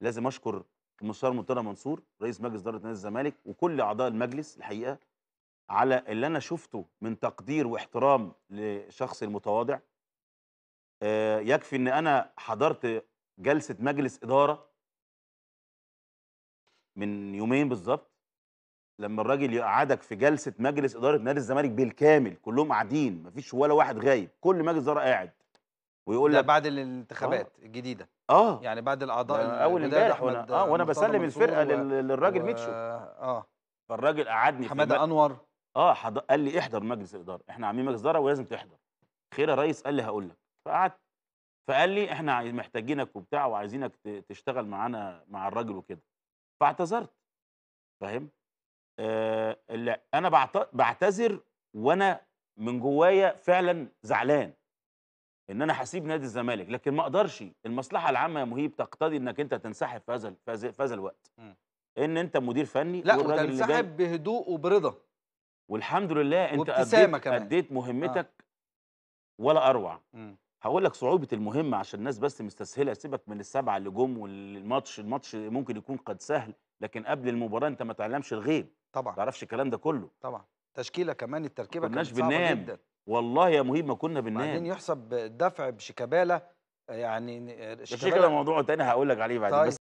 لازم اشكر المستشار مرتضى منصور رئيس مجلس اداره نادي الزمالك وكل اعضاء المجلس الحقيقه على اللي انا شفته من تقدير واحترام لشخص المتواضع آه، يكفي ان انا حضرت جلسه مجلس اداره من يومين بالظبط لما الراجل يقعدك في جلسه مجلس اداره نادي الزمالك بالكامل كلهم قاعدين مفيش ولا واحد غايب كل مجلس اداره قاعد ويقول لك بعد الانتخابات آه. الجديده اه يعني بعد الاعضاء اول امبارح وانا اه وانا بسلم الفرقه و... للراجل ميتشو اه فالراجل قعدني حماده انور اه حض... قال لي احضر مجلس الاداره احنا عاملين مجلس اداره ولازم تحضر خير يا ريس قال لي هقول لك فقعدت فقال لي احنا محتاجينك وبتاع وعايزينك تشتغل معانا مع الراجل وكده فاعتذرت فاهم آه لا انا بعتذر وانا من جوايا فعلا زعلان ان انا هسيب نادي الزمالك لكن ما اقدرش المصلحه العامه يا مهيب تقتضي انك انت تنسحب في هذا في هذا الوقت م. ان انت مدير فني لا وتنسحب بهدوء وبرضا والحمد لله انت أديت, اديت مهمتك آه. ولا اروع م. هقول لك صعوبه المهمه عشان الناس بس مستسهله سيبك من السبعه اللي جم والماتش الماتش ممكن يكون قد سهل لكن قبل المباراه انت ما تعلمش الغيب طبعا ما تعرفش الكلام ده كله طبعا تشكيله كمان التركيبه كانت صعبه بننام. جدا والله يا مهيب ما كنا بننام بعدين يحسب دفع بشيكابالا يعني شيكابالا موضوع تاني هقول لك عليه بعدين طيب.